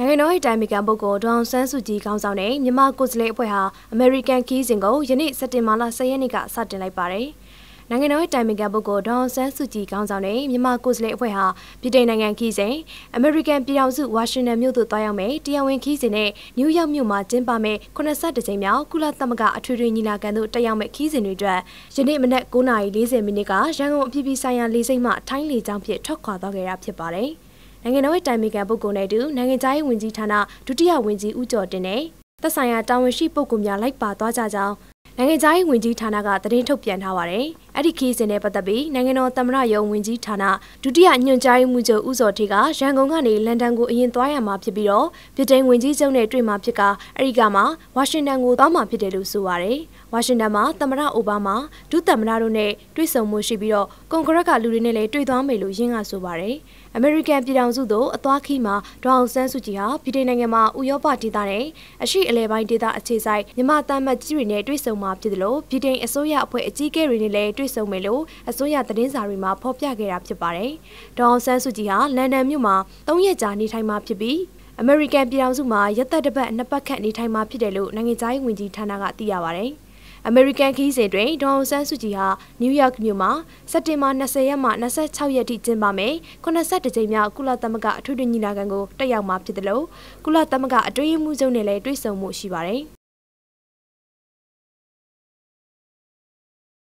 နိုင်ငံတော်၏တိုင်ပင်ခံပုဂ္ဂိုလ်ဒေါအောင်ဆန်းစုကြည်ခေါင်းဆောင်တဲ့မြန်မာကိုယ်စားလှယ်အဖွဲ့ဟာအမေရိကန်ကီးစဉ်ကိုယနေ့စက်တင်ဘာလ10ရက်နေ့ကစတင်လိုက်ပါတယ်။နိုင်ငံတော်၏တိုင်ပင်ခံပုဂ္ဂိုလ်ဒေါအောင်ဆန်းစုကြည်ခေါင်းဆောင်တဲ့မြန်မာကိုယ်စားလှယ်အဖွဲ့ဟာပြည်ထိုင်နိုင်ငံကီးစဉ်အမေရိကန်ပြည်ထောင်စုဝါရှင်တန်မြို့သို့သွားရောက်မယ်တရားဝင်ကီးစဉ်နဲ့နယူးယောက်မြို့မှာကျင်းပမယ်82ကြိမ်မြောက်ကုလသမဂ္ဂအထွေထွေညီလာခံသို့တက်ရောက်မယ်ကီးစဉ်တွေအတွက်ယနေ့မနက်9:40မိနစ်က ရန်ကုန်အပြည်ပြည်ဆိုင်ရာလေဆိပ်မှထိုင်းလေကြောင်းဖြင့်ထွက်ခွာသွားခဲ့တာဖြစ်ပါတယ်။နိုင်ငံတော်၏တိုင်ပင်ခံပုဂ္ဂိုလ်နဲ့အတူနိုင်ငံသားရေးဝန်ကြီးဌာနဒုတိယဝန်ကြီးဦးကျော်တင်နဲ့သက်ဆိုင်ရာတာဝန်ရှိပုဂ္ဂိုလ်များလိုက်ပါသွားကြကြောင်းနိုင်ငံသားရေးဝန်ကြီးဌာနကသတင်းထုတ်ပြန်ထားပါတယ်။အဲ့ဒီခီးစဉ်နဲ့ပတ်သက်ပြီးနိုင်ငံတော်သမ္မတရုံးဝန်ကြီးဌာနဒုတိယညွှန်ကြားရေးမှူးချုပ်ဦးစောထေကရန်ကုန်ကနေလန်ဒန်ကိုအရင်သွားရမှာဖြစ်ပြီးတော့ဗြိတိန်ဝန်ကြီးချုပ်နဲ့တွေ့မှာဖြစ်ကအဲ့ဒီကမှဝါရှင်တန်ကိုသွားမှာဖြစ်တယ်လို့ဆိုပါတယ်။ဝါရှင်တန်မှာသမ္မတအိုဘားမားဒုသမ္မတတို့နဲ့တွေ့ဆုံမှုရှိပြီးတော့ကွန်ဂရက်ကလူတွေနဲ့လည်းတွေ့သွားမယ်လို့ရင်းကဆိုပါတယ်။ American ပြည်ထောင်စုသို့အသွားခီးမှာဒေါအောင်ဆန်းစုကြည်ဟာဗြိတိန်နိုင်ငံမှာဥရောပဒေသနဲ့အရှိအလဲပိုင်းဒေသအခြေဆိုင်မြမတမ်းမတ်ကြီးတွေနဲ့တွေ့ဆုံမှာဖြစ်တယ်လို့ဗြိတိန်အစိုးရအဖွဲ့အကြီးအကဲတွေနဲ့လည်းတွေ့တွေ့ဆုံမယ်လို့အစိုးရသတင်းစာတွေမှာဖော်ပြခဲ့တာဖြစ်ပါတယ်။ဒေါအောင်ဆန်းစုကြည်ဟာလန်ဒန်မြို့မှာ၃ရက်ကြာနေထိုင်မှာဖြစ်ပြီးအမေရိကန်ပြည်ထောင်စုမှာရက်သက်တစ်ပတ်နှစ်ပတ်ခန့်နေထိုင်မှာဖြစ်တယ်လို့နိုင်ငံသားရေးဝန်ကြီးဌာနကသိရပါတယ်။အမေရိကန်ခီးစဉ်တွင်ဒေါအောင်ဆန်းစုကြည်ဟာနယူးယောက်မြို့မှာစက်တင်ဘာ20ရက်မှ26ရက်ထိကျင်းပမယ်82ကြိမ်မြောက်ကုလသမဂ္ဂအထွေထွေညီလာခံကိုတက်ရောက်မှာဖြစ်တယ်လို့ကုလသမဂ္ဂအတွင်းရေးမှူးချုပ်နဲ့လည်းတွေ့ဆုံမှုရှိပါတယ်